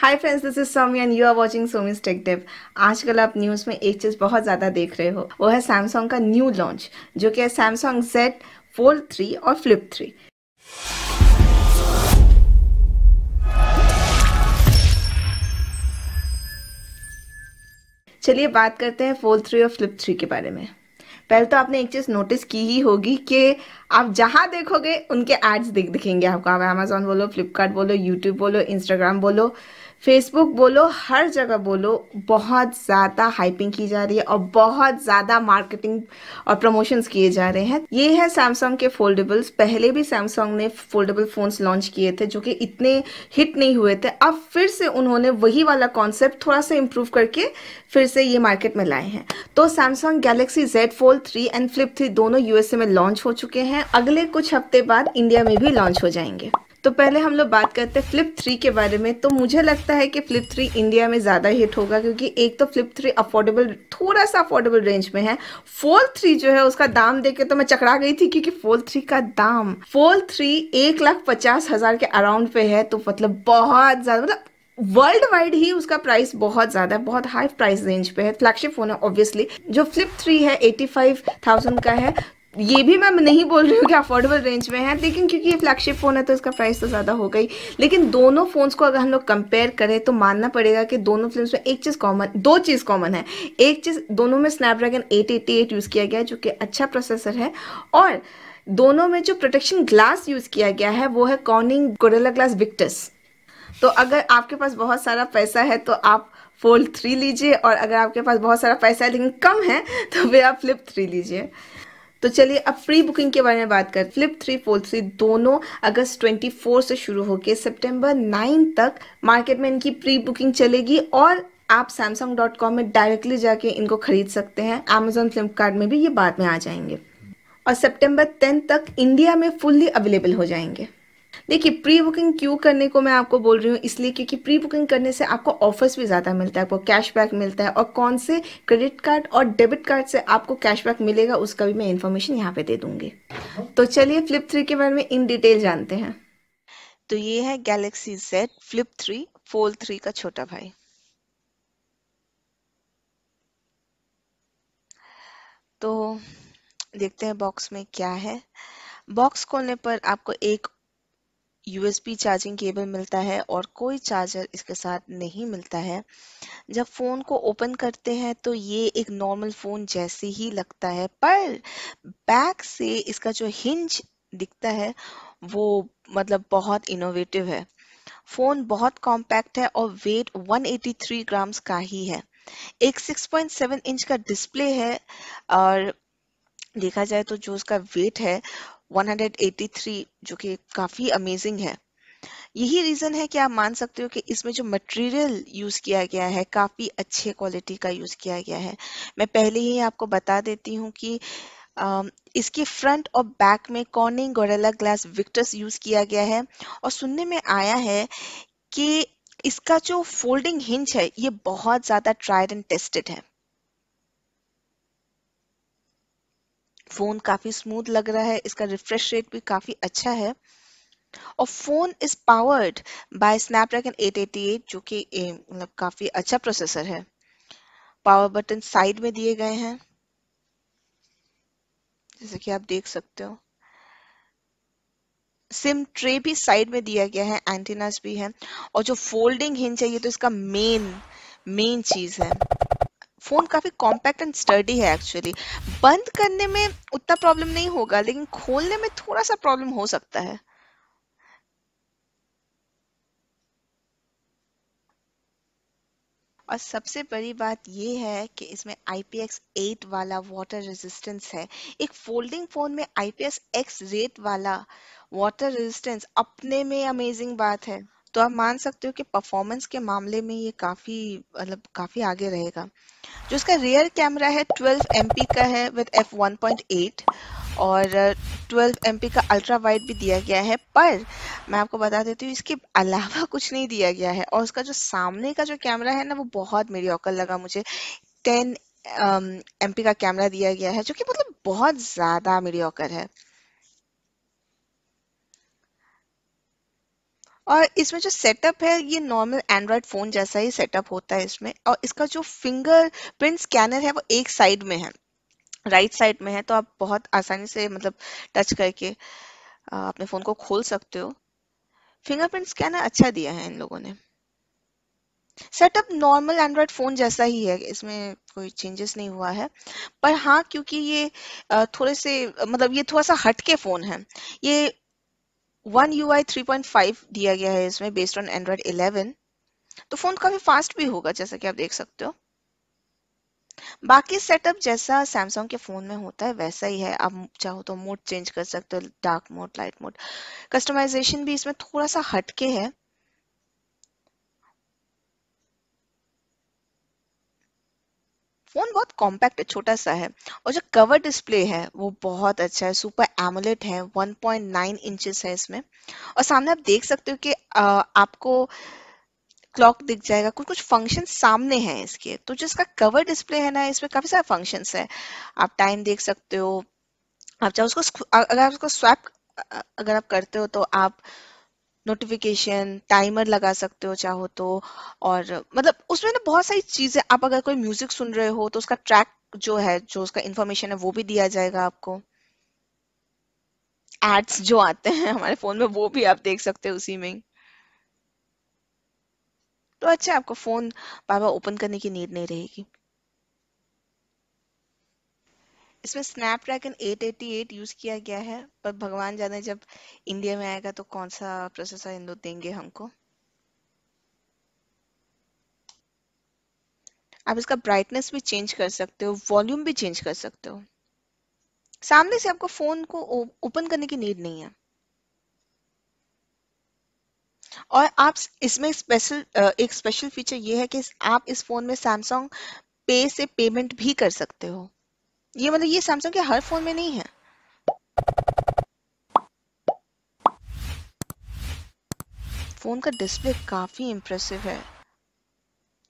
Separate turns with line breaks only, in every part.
hi friends this is Somi and you are watching Somi tech dev आजकल आप news में एक चीज़ बहुत ज़्यादा देख रहे हो वो है सैमसंग का न्यू लॉन्च जो कि है सैमसंग जेड फोल्ड थ्री और फ्लिप थ्री चलिए बात करते हैं फोल्ड थ्री और फ्लिप थ्री के बारे में पहले तो आपने एक चीज़ नोटिस की ही होगी कि आप जहाँ देखोगे उनके एड्स दिख दिखेंगे आपको आप अमेजोन बोलो फ्लिपकार्ट बोलो यूट्यूब बोलो इंस्टाग्राम बोलो फेसबुक बोलो हर जगह बोलो बहुत ज़्यादा हाइपिंग की जा रही है और बहुत ज़्यादा मार्केटिंग और प्रमोशंस किए जा रहे हैं ये है सैमसंग के फोल्डेबल्स पहले भी सैमसंग ने फोल्डेबल फ़ोन्स लॉन्च किए थे जो कि इतने हिट नहीं हुए थे अब फिर से उन्होंने वही वाला कॉन्सेप्ट थोड़ा सा इम्प्रूव करके फिर से ये मार्केट में लाए हैं तो Samsung Galaxy Z fold three and flip three दोनों यूएसए में लॉन्च हो चुके हैं अगले कुछ हफ्ते बाद इंडिया में भी लॉन्च हो जाएंगे तो पहले हम लोग बात करते हैं फ्लिप थ्री के बारे में तो मुझे लगता है कि फ्लिप थ्री इंडिया में ज़्यादा हिट होगा क्योंकि एक तो फ्लिप थ्री अफोर्डेबल थोड़ा सा अफोर्डेबल रेंज में है फोल थ्री जो है उसका दाम देख के तो मैं चकरा गई थी क्योंकि फोल थ्री का दाम फोल थ्री एक लाख पचास हज़ार के अराउंड पे है तो मतलब बहुत ज़्यादा मतलब वर्ल्ड वाइड ही उसका प्राइस बहुत ज्यादा है बहुत हाई प्राइस रेंज पे है फ्लैगशिप फोन है ऑब्वियसली जो फ्लिप थ्री है एटी फाइव थाउजेंड का है ये भी मैं नहीं बोल रही हूँ कि अफोर्डेबल रेंज में है लेकिन क्योंकि ये फ्लैगशिप फ़ोन है तो इसका प्राइस तो ज़्यादा हो गई लेकिन दोनों फ़ोन्स को अगर हम लोग कंपेयर करें तो मानना पड़ेगा कि दोनों फिल्म में एक चीज़ कॉमन दो चीज़ कॉमन है एक चीज़ दोनों में स्नैपड्रैगन एट यूज़ किया गया है जो कि अच्छा प्रोसेसर है और दोनों में जो प्रोटेक्शन ग्लास यूज़ किया गया है वो है कॉर्निंग गोरेला ग्लास विक्टस तो अगर आपके पास बहुत सारा पैसा है तो आप फोल्ड थ्री लीजिए और अगर आपके पास बहुत सारा पैसा है लेकिन कम है तो वे आप फ्लिप थ्री लीजिए तो चलिए अब प्री बुकिंग के बारे में बात करते फ्लिप थ्री फोर थ्री दोनों अगस्त 24 से शुरू होकर सितंबर 9 तक मार्केट में इनकी प्री बुकिंग चलेगी और आप सैमसंग डॉट कॉम में डायरेक्टली जाके इनको खरीद सकते हैं अमेजोन फ्लिपकार्ट में भी ये बाद में आ जाएंगे और सितंबर टेन तक इंडिया में फुल्ली अवेलेबल हो जाएंगे देखिए प्री बुकिंग क्यों करने को मैं आपको बोल रही हूँ इसलिए क्योंकि प्री बुकिंग करने से आपको ऑफर्स भी ज़्यादा मिलता है आपको कैशबैक मिलता है और कौन से क्रेडिट कार्ड और डेबिट कार्ड से आपको कैशबैक मिलेगा उसका भी मैं इन्फॉर्मेशन यहाँ पे दे दूंगी तो चलिए फ्लिप थ्री के बारे में इन डिटेल जानते हैं तो ये है Galaxy Z flip three fold three का छोटा भाई तो देखते हैं बॉक्स में क्या है बॉक्स खोलने पर आपको एक यूएसबी चार्जिंग केबल मिलता है और कोई चार्जर इसके साथ नहीं मिलता है जब फ़ोन को ओपन करते हैं तो ये एक नॉर्मल फ़ोन जैसे ही लगता है पर बैक से इसका जो हिंज दिखता है वो मतलब बहुत इनोवेटिव है फ़ोन बहुत कॉम्पैक्ट है और वेट 183 ग्राम्स का ही है एक 6.7 इंच का डिस्प्ले है और देखा जाए तो जो उसका वेट है 183 जो कि काफ़ी अमेजिंग है यही रीज़न है कि आप मान सकते हो कि इसमें जो मटेरियल यूज़ किया गया है काफ़ी अच्छे क्वालिटी का यूज़ किया गया है मैं पहले ही आपको बता देती हूँ कि इसके फ्रंट और बैक में Corning Gorilla glass Victus use किया गया है और सुनने में आया है कि इसका जो फोल्डिंग हिंच है ये बहुत ज़्यादा ट्राइड एंड टेस्टेड है फ़ोन काफ़ी स्मूथ लग रहा है इसका रिफ्रेश रेट भी काफ़ी अच्छा है और phone is powered by Snapdragon 888 जो कि मतलब काफ़ी अच्छा प्रोसेसर है पावर बटन साइड में दिए गए हैं जैसे कि आप देख सकते हो सिम ट्रे भी साइड में दिया गया है एंटीनास भी है और जो फोल्डिंग हिंच है ये तो इसका मेन मेन चीज़ है फ़ोन काफ़ी कॉम्पैक्ट एंड स्टडी है एक्चुअली बंद करने में उतना प्रॉब्लम नहीं होगा लेकिन खोलने में थोड़ा सा प्रॉब्लम हो सकता है और सबसे बड़ी बात यह है कि इसमें IPX8 वाला वाटर रेजिस्टेंस है एक फोल्डिंग फ़ोन में IPX8 रेट वाला वाटर रेजिस्टेंस अपने में अमेजिंग बात है तो आप मान सकते हो कि परफॉर्मेंस के मामले में ये काफ़ी मतलब काफ़ी आगे रहेगा जो इसका रियर कैमरा है 12 एम का है विद एफ 1.8 और 12 एम का अल्ट्रा वाइड भी दिया गया है पर मैं आपको बता देती हूँ इसके अलावा कुछ नहीं दिया गया है और उसका जो सामने का जो कैमरा है ना वो बहुत मेरी औकल लगा मुझे टेन एम का कैमरा दिया गया है जो कि मतलब बहुत ज़्यादा मेरी है और इसमें जो सेटअप है ये नॉर्मल एंड्रॉयड फ़ोन जैसा ही सेटअप होता है इसमें और इसका जो फिंगर प्रिंट स्कैनर है वो एक साइड में है राइट साइड में है तो आप बहुत आसानी से मतलब टच करके अपने फ़ोन को खोल सकते हो फिंगरप्रिंट स्कैनर अच्छा दिया है इन लोगों ने सेटअप नॉर्मल एंड्रॉयड फ़ोन जैसा ही है इसमें कोई चेंजेस नहीं हुआ है पर हाँ क्योंकि ये थोड़े से मतलब ये थोड़ा सा हटके फ़ोन है ये one you I three point five दिया गया है इसमें बेस्ड ऑन एंड्रॉइड इलेवन तो फोन काफी फास्ट भी होगा जैसा कि आप देख सकते हो बाकी सेटअप जैसा सैमसंग के फोन में होता है वैसा ही है आप चाहो तो मोड चेंज कर सकते हो dark mode light mode customisation भी इसमें थोड़ा सा हटके है फ़ोन बहुत कॉम्पैक्ट है छोटा सा है और जो कवर डिस्प्ले है वो बहुत अच्छा है सुपर एमोलेट है 1.9 इंचेस है इसमें और सामने आप देख सकते हो कि आपको क्लॉक दिख जाएगा कुछ कुछ फंक्शन सामने हैं इसके तो जो इसका कवर डिस्प्ले है ना इसमें काफ़ी सारे फंक्शन है आप टाइम देख सकते हो आप चाहे उसको अगर आप उसको स्वैप अगर आप करते हो तो आप नोटिफिकेशन टाइमर लगा सकते हो चाहो तो और मतलब उसमें ना बहुत सारी चीजें आप अगर कोई म्यूजिक सुन रहे हो तो उसका ट्रैक जो है जो उसका इन्फॉर्मेशन है वो भी दिया जाएगा आपको एड्स जो आते हैं हमारे फोन में वो भी आप देख सकते हो उसी में तो अच्छा आपको फोन बार बार ओपन करने की नीड नहीं रहेगी इसमें स्नैपड्रैगन 888 यूज किया गया है पर भगवान जाने जब इंडिया में आएगा तो कौन सा प्रोसेसर इन लोग देंगे हमको आप इसका ब्राइटनेस भी चेंज कर सकते हो वॉल्यूम भी चेंज कर सकते हो सामने से आपको फोन को ओपन करने की नीड नहीं है और आप इसमें स्पेशल एक स्पेशल फीचर ये है कि आप इस फोन में सैमसंग पे से पेमेंट भी कर सकते हो ये मतलब ये सैमसंग के हर फोन में नहीं है फोन का डिस्प्ले काफी इम्प्रेसिव है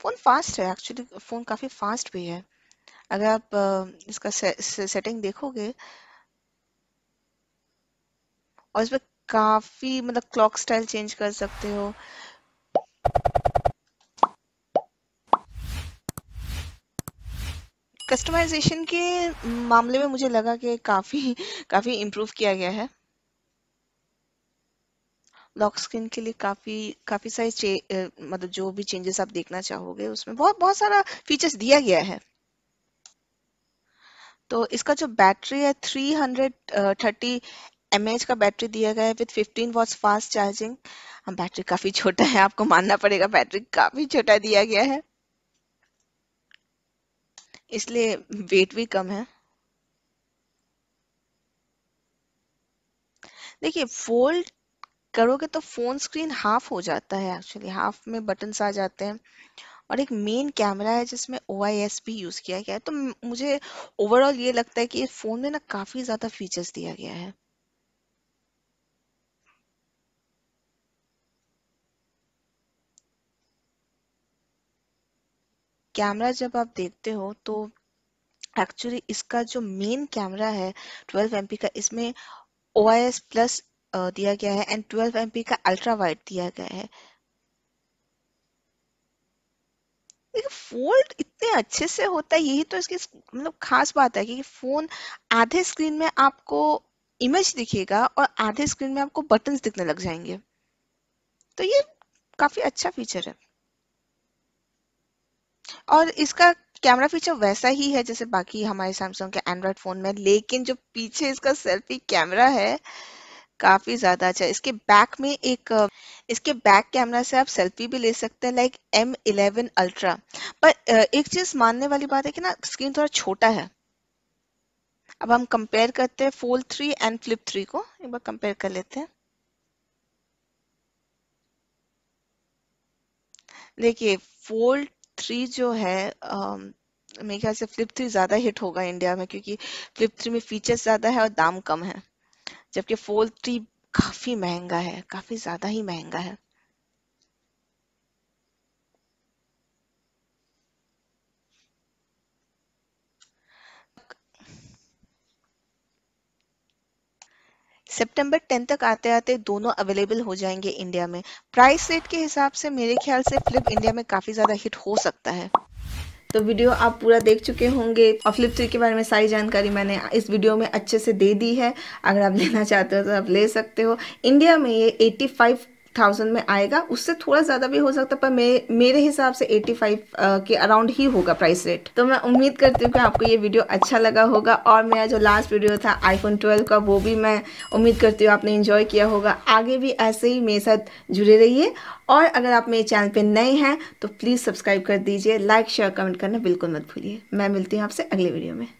फोन फास्ट है एक्चुअली फोन काफी फास्ट भी है अगर आप इसका से, से, सेटिंग देखोगे और इसमें काफी मतलब क्लॉक स्टाइल चेंज कर सकते हो कस्टमाइजेशन के मामले में मुझे लगा कि काफ़ी काफ़ी इम्प्रूव किया गया है लॉक स्क्रीन के लिए काफ़ी काफ़ी सारे मतलब जो भी चेंजेस आप देखना चाहोगे उसमें बहुत बहुत सारा फीचर्स दिया गया है तो इसका जो बैटरी है 330 एच का बैटरी दिया गया है with 15 watts fast charging battery काफ़ी छोटा है आपको मानना पड़ेगा बैटरी काफ़ी छोटा दिया गया है इसलिए वेट भी कम है देखिए फोल्ड करोगे तो फोन स्क्रीन हाफ हो जाता है एक्चुअली हाफ में बटन्स आ जाते हैं और एक मेन कैमरा है जिसमें ओ भी यूज़ किया गया है तो मुझे ओवरऑल ये लगता है कि इस फ़ोन में ना काफ़ी ज़्यादा फीचर्स दिया गया है कैमरा जब आप देखते हो तो एक्चुअली इसका जो मेन कैमरा है ट्वेल्व एम का इसमें ओ प्लस दिया गया है एंड ट्वेल्व एम का अल्ट्रा वाइट दिया गया है फोल्ड इतने अच्छे से होता है यही तो इसकी मतलब खास बात है कि फोन आधे स्क्रीन में आपको इमेज दिखेगा और आधे स्क्रीन में आपको बटन दिखने लग जाएंगे तो ये काफी अच्छा फीचर है और इसका कैमरा फीचर वैसा ही है जैसे बाकी हमारे सैमसंग के एंड्रॉयड फ़ोन में लेकिन जो पीछे इसका सेल्फी कैमरा है काफ़ी ज़्यादा अच्छा इसके बैक में एक इसके बैक कैमरा से आप सेल्फी भी ले सकते हैं लाइक एम इलेवन अल्ट्रा पर एक चीज़ मानने वाली बात है कि ना स्क्रीन थोड़ा छोटा है अब हम कंपेयर करते हैं fold three and flip three को एक बार कंपेयर कर लेते हैं देखिए फोल्ड थ्री जो है मेरे ख्याल से फ्लिप थ्री ज़्यादा हिट होगा इंडिया में क्योंकि फ्लिप थ्री में फीचर्स ज़्यादा है और दाम कम है जबकि फोल्ड थ्री काफ़ी महंगा है काफ़ी ज़्यादा ही महंगा है सितंबर 10 तक आते आते दोनों अवेलेबल हो जाएंगे इंडिया में प्राइस रेट के हिसाब से मेरे ख्याल से फ्लिप इंडिया में काफी ज्यादा हिट हो सकता है तो वीडियो आप पूरा देख चुके होंगे और फ्लिप थ्री के बारे में सारी जानकारी मैंने इस वीडियो में अच्छे से दे दी है अगर आप लेना चाहते हो तो आप ले सकते हो इंडिया में ये 85 थाउजेंड में आएगा उससे थोड़ा ज़्यादा भी हो सकता है पर मे, मेरे हिसाब से एट्टी फाइव के अराउंड ही होगा प्राइस रेट तो मैं उम्मीद करती हूँ कि आपको ये वीडियो अच्छा लगा होगा और मेरा जो लास्ट वीडियो था आईफोन ट्वेल्व का वो भी मैं उम्मीद करती हूँ आपने इन्जॉय किया होगा आगे भी ऐसे ही मेरे साथ जुड़े रहिए और अगर आप मेरे चैनल पर नए हैं तो प्लीज़ सब्सक्राइब कर दीजिए लाइक शेयर कमेंट करना बिल्कुल मत भूलिए मैं मिलती हूँ आपसे अगले वीडियो में